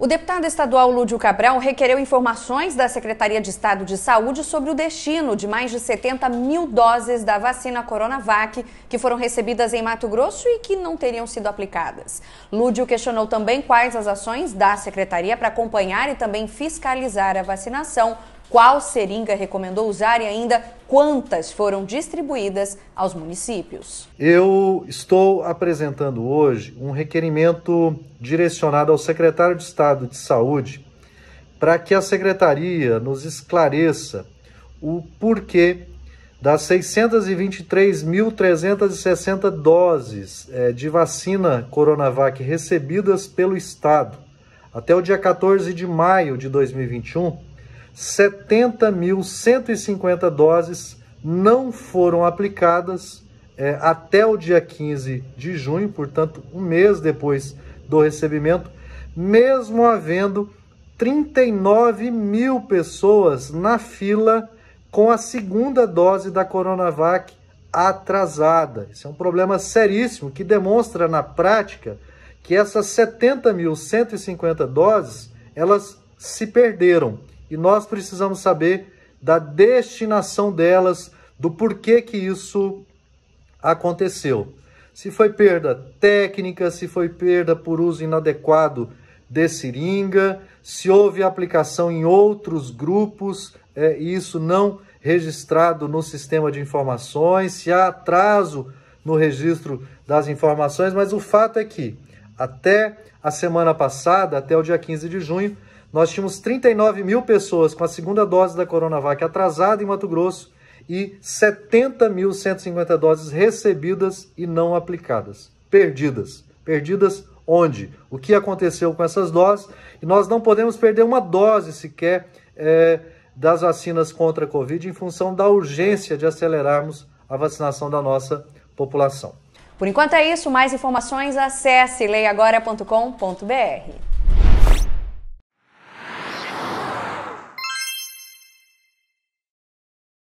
O deputado estadual Lúdio Cabral requereu informações da Secretaria de Estado de Saúde sobre o destino de mais de 70 mil doses da vacina Coronavac que foram recebidas em Mato Grosso e que não teriam sido aplicadas. Lúdio questionou também quais as ações da Secretaria para acompanhar e também fiscalizar a vacinação qual seringa recomendou usar e ainda quantas foram distribuídas aos municípios. Eu estou apresentando hoje um requerimento direcionado ao secretário de Estado de Saúde para que a secretaria nos esclareça o porquê das 623.360 doses eh, de vacina Coronavac recebidas pelo Estado até o dia 14 de maio de 2021 70.150 doses não foram aplicadas é, até o dia 15 de junho, portanto, um mês depois do recebimento, mesmo havendo 39 mil pessoas na fila com a segunda dose da Coronavac atrasada. Isso é um problema seríssimo que demonstra na prática que essas 70.150 doses elas se perderam e nós precisamos saber da destinação delas, do porquê que isso aconteceu. Se foi perda técnica, se foi perda por uso inadequado de seringa, se houve aplicação em outros grupos, é, isso não registrado no sistema de informações, se há atraso no registro das informações, mas o fato é que até a semana passada, até o dia 15 de junho, nós tínhamos 39 mil pessoas com a segunda dose da Coronavac atrasada em Mato Grosso e 70.150 doses recebidas e não aplicadas, perdidas. Perdidas onde? O que aconteceu com essas doses? E nós não podemos perder uma dose sequer é, das vacinas contra a Covid em função da urgência de acelerarmos a vacinação da nossa população. Por enquanto é isso. Mais informações, acesse leiagora.com.br.